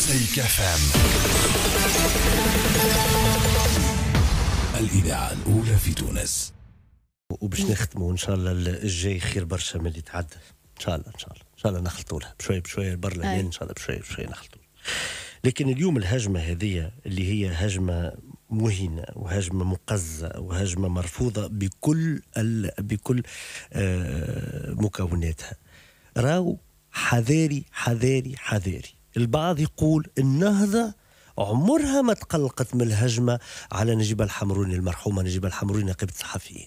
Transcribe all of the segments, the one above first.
مزيكا فام الإذاعة الأولى في تونس وباش نختموا ان شاء الله الجاي خير برشا من اللي تعدى ان شاء الله ان شاء الله ان شاء الله نخلطوا لها بشويه بشويه البرلمان ان شاء الله بشويه بشويه نخلطوا لكن اليوم الهجمه هذه اللي هي هجمه مهينة وهجمة مقزة وهجمة مرفوضة بكل ال... بكل آه، مكوناتها راو حذاري حذاري حذاري البعض يقول النهضة عمرها ما تقلقت من الهجمة على نجيب الحمروني المرحومة نجيب الحمروني نقيبة الصحفيين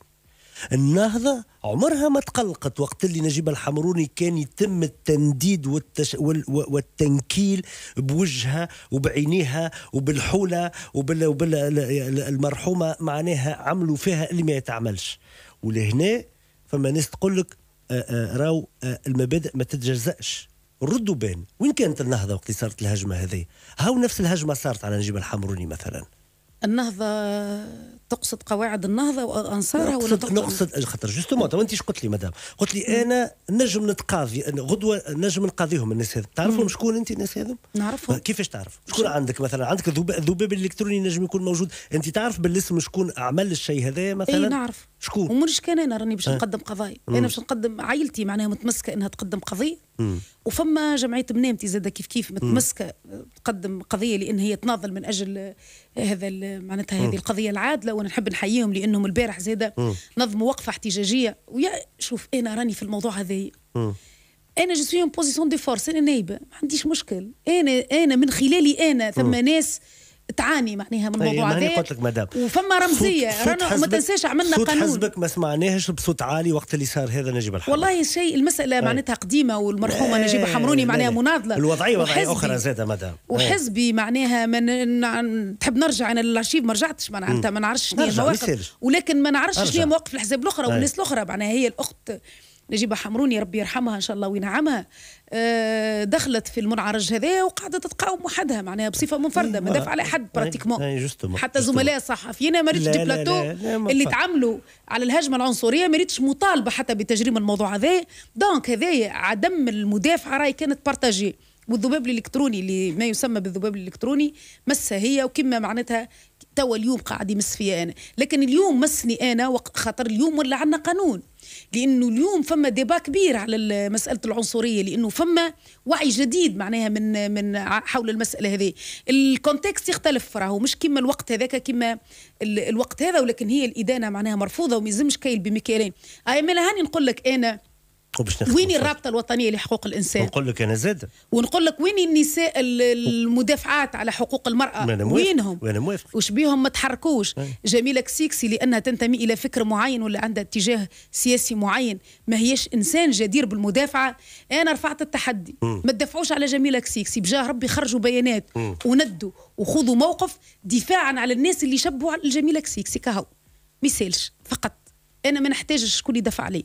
النهضة عمرها ما تقلقت وقت اللي نجيب الحمروني كان يتم التنديد والتش... وال... والتنكيل بوجهها وبعينيها وبالحولة وبال... وبال... المرحومة معناها عملوا فيها اللي ما يتعملش ولهنا فما ناس تقول لك آه، آه، راو آه، المبادئ ما تتجزأش ردوا بين وين كانت النهضه وقت اللي صارت الهجمه هذه هاو نفس الهجمه صارت على نجيب الحمروني مثلا النهضه تقصد قواعد النهضه وانصارها ولا تقصد نقصد خاطر جوستومون تو انت ايش قلت لي مدام قلت لي انا نجم نتقاضي غدوه نجم نقاضيهم الناس هذم تعرفهم شكون انت الناس هذم نعرفهم آه، كيفاش تعرف شكون عندك مثلا عندك الذباب الالكتروني نجم يكون موجود انت تعرف بالاسم شكون عمل الشيء هذا مثلا اي نعرف شكون ومش كان انا راني باش آه. نقدم قضايا انا باش نقدم عائلتي معناها متمسكه انها تقدم قضيه وفما جمعيه منامتي زاده كيف كيف متمسكه تقدم قضيه لان هي تناضل من اجل هذا معناتها هذه القضيه العادله وانا نحب نحييهم لانهم البارح زاده نظموا وقفه احتجاجيه ويا شوف انا راني في الموضوع هذا انا جو سوي اون بوزيسيون دي فورس انا نايبه ما عنديش مشكل انا انا من خلالي انا ثم ناس تعاني معناها من الموضوع طيب، هذا قلت لك مدام وفما رمزيه رانا ما تنساش عملنا صوت قانون حزبك ما سمعناهش بصوت عالي وقت اللي صار هذا نجيب الحمروني والله الشيء المساله طيب. معناتها قديمه والمرحومه إيه، نجيب حمروني معناها إيه. مناضله الوضعيه وضعيه اخرى زادة مدام إيه. وحزبي معناها من نعم، تحب نرجع انا للارشيف ما رجعتش معناتها ما نعرفش شنو المواقف ولكن ما نعرفش شنو مواقف الاحزاب الاخرى طيب. والناس الاخرى معناها هي الاخت نجيبة حمروني ربي يرحمها إن شاء الله وينعمها آه، دخلت في المنعرج هذا وقاعدة تتقاوم وحدها معناها بصفة منفردة ما دافع على حد براتيكمون حتى زملاء صحفيين ما ريتش دي بلاتو اللي تعملوا على الهجمة العنصرية ما ريتش مطالبة حتى بتجريم الموضوع هذا دونك هذايا عدم المدافعة راهي كانت بارتاجي والذباب الالكتروني اللي ما يسمى بالذباب الالكتروني مسها هي وكما معناتها توا اليوم قاعد يمس فيا انا لكن اليوم مسني انا خاطر اليوم ولا عندنا قانون لانه اليوم فما ديبا كبير على مساله العنصريه لانه فما وعي جديد معناها من من حول المساله هذه الكونتكست يختلف راهو مش كما الوقت هذاك كما الوقت هذا ولكن هي الادانه معناها مرفوضه وما يلزمش كايل بمكيالين اي هاني نقول لك انا وين الرابطه الوطنيه لحقوق الانسان نقول لك انا زاد ونقول لك وين النساء المدافعات على حقوق المراه أنا وينهم وانا موافق وش بيهم ما تحركوش جميله كسيكسي لانها تنتمي الى فكر معين ولا عندها اتجاه سياسي معين ما هيش انسان جدير بالمدافعه انا رفعت التحدي ما تدافعوش على جميله كسيكسي بجاه ربي خرجوا بيانات وندوا وخذوا موقف دفاعا على الناس اللي شبوا على جميله كسيكسي كهو ما فقط انا ما نحتاجش شكون يدافع علي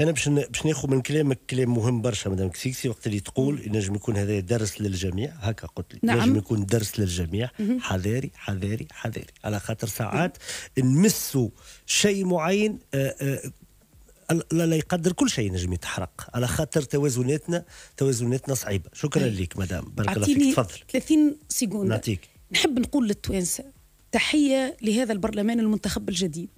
انا باش باش ناخذ من كلامك كلام مهم برشا مدام كسيكسي وقت اللي تقول ينجم يكون هذا درس للجميع هكا قلت لي نعم. ينجم يكون درس للجميع حذاري حذاري حذاري على خاطر ساعات نمسوا شيء معين آه، آه، لا لا يقدر كل شيء نجم يتحرق على خاطر توازناتنا توازناتنا صعيبه شكرا لك مدام بارك الله فيك تفضل 30 سيكون نعطيك نحب نقول للتوانسه تحيه لهذا البرلمان المنتخب الجديد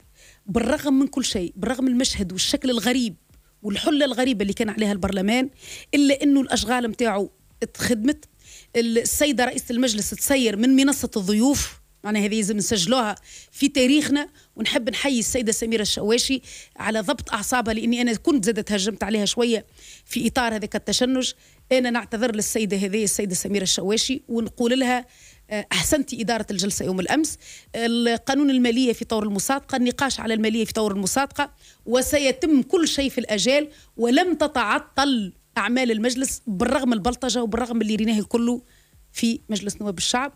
بالرغم من كل شيء بالرغم من المشهد والشكل الغريب والحله الغريبه اللي كان عليها البرلمان الا انه الاشغال متاعه تخدمت السيده رئيسه المجلس تسير من منصه الضيوف معنا هذه لازم نسجلوها في تاريخنا ونحب نحيي السيدة سميرة الشواشي على ضبط أعصابها لأني أنا كنت زادة تهجمت عليها شوية في إطار هذاك التشنج أنا نعتذر للسيدة هذه السيدة سميرة الشواشي ونقول لها آه، احسنت اداره الجلسه يوم الامس القانون الماليه في طور المصادقه النقاش على الماليه في طور المصادقه وسيتم كل شيء في الاجال ولم تتعطل اعمال المجلس بالرغم البلطجه وبالرغم اللي ريناه كله في مجلس نواب الشعب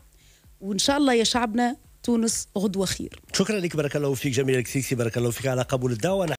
وان شاء الله يا شعبنا تونس غدوه خير شكرا لك بارك الله فيك جميله كثير بارك الله فيك على قبول الدعوه